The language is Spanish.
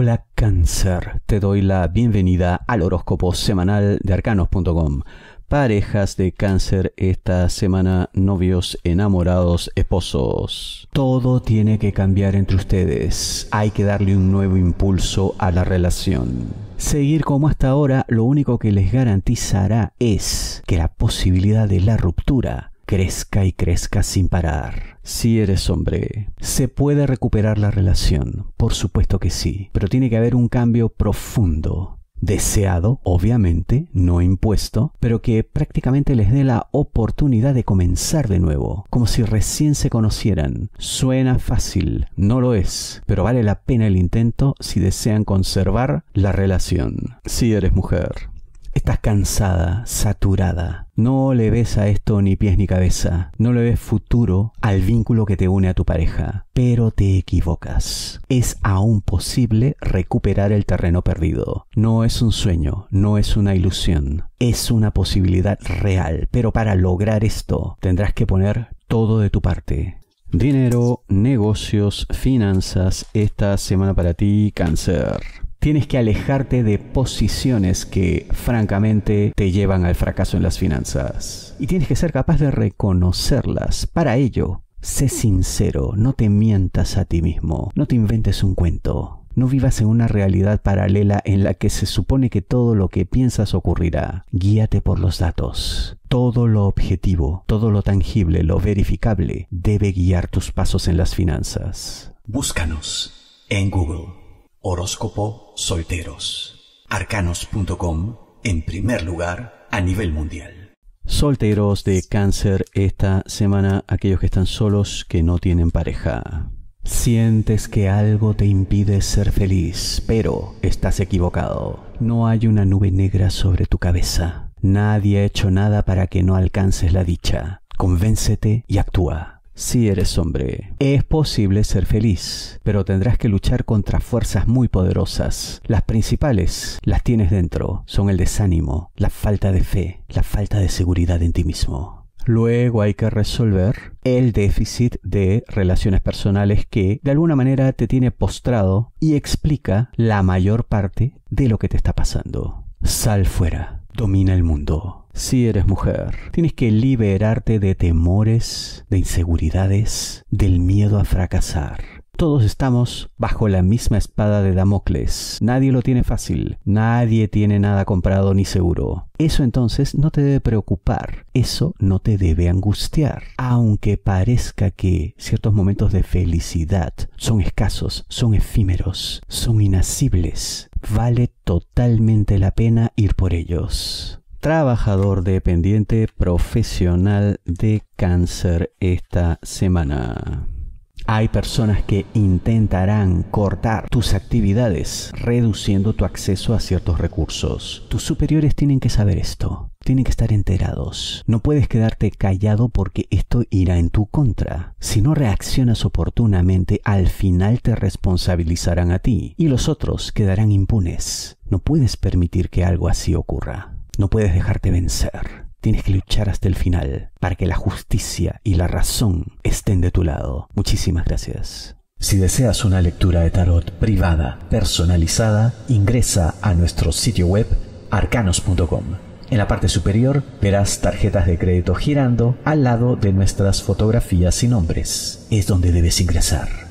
Hola Cáncer, te doy la bienvenida al horóscopo semanal de arcanos.com. Parejas de cáncer esta semana, novios, enamorados, esposos. Todo tiene que cambiar entre ustedes. Hay que darle un nuevo impulso a la relación. Seguir como hasta ahora lo único que les garantizará es que la posibilidad de la ruptura crezca y crezca sin parar. Si eres hombre, ¿se puede recuperar la relación? Por supuesto que sí, pero tiene que haber un cambio profundo deseado, obviamente, no impuesto, pero que prácticamente les dé la oportunidad de comenzar de nuevo, como si recién se conocieran. Suena fácil, no lo es, pero vale la pena el intento si desean conservar la relación. Si eres mujer, Estás cansada, saturada. No le ves a esto ni pies ni cabeza. No le ves futuro al vínculo que te une a tu pareja. Pero te equivocas. Es aún posible recuperar el terreno perdido. No es un sueño, no es una ilusión. Es una posibilidad real. Pero para lograr esto tendrás que poner todo de tu parte. Dinero, negocios, finanzas, esta semana para ti, cáncer tienes que alejarte de posiciones que francamente te llevan al fracaso en las finanzas. Y tienes que ser capaz de reconocerlas. Para ello, sé sincero, no te mientas a ti mismo, no te inventes un cuento. No vivas en una realidad paralela en la que se supone que todo lo que piensas ocurrirá. Guíate por los datos. Todo lo objetivo, todo lo tangible, lo verificable, debe guiar tus pasos en las finanzas. Búscanos en Google. Horóscopo Solteros. Arcanos.com en primer lugar a nivel mundial. Solteros de cáncer esta semana, aquellos que están solos, que no tienen pareja. Sientes que algo te impide ser feliz, pero estás equivocado. No hay una nube negra sobre tu cabeza. Nadie ha hecho nada para que no alcances la dicha. Convéncete y actúa. Si eres hombre, es posible ser feliz, pero tendrás que luchar contra fuerzas muy poderosas. Las principales las tienes dentro, son el desánimo, la falta de fe, la falta de seguridad en ti mismo. Luego hay que resolver el déficit de relaciones personales que de alguna manera te tiene postrado y explica la mayor parte de lo que te está pasando. Sal fuera, domina el mundo si eres mujer. Tienes que liberarte de temores, de inseguridades, del miedo a fracasar. Todos estamos bajo la misma espada de Damocles. Nadie lo tiene fácil, nadie tiene nada comprado ni seguro. Eso entonces no te debe preocupar, eso no te debe angustiar. Aunque parezca que ciertos momentos de felicidad son escasos, son efímeros, son inasibles, vale totalmente la pena ir por ellos trabajador dependiente profesional de cáncer esta semana. Hay personas que intentarán cortar tus actividades reduciendo tu acceso a ciertos recursos. Tus superiores tienen que saber esto, tienen que estar enterados. No puedes quedarte callado porque esto irá en tu contra. Si no reaccionas oportunamente, al final te responsabilizarán a ti y los otros quedarán impunes. No puedes permitir que algo así ocurra. No puedes dejarte vencer. Tienes que luchar hasta el final para que la justicia y la razón estén de tu lado. Muchísimas gracias. Si deseas una lectura de tarot privada, personalizada, ingresa a nuestro sitio web arcanos.com. En la parte superior verás tarjetas de crédito girando al lado de nuestras fotografías y nombres. Es donde debes ingresar.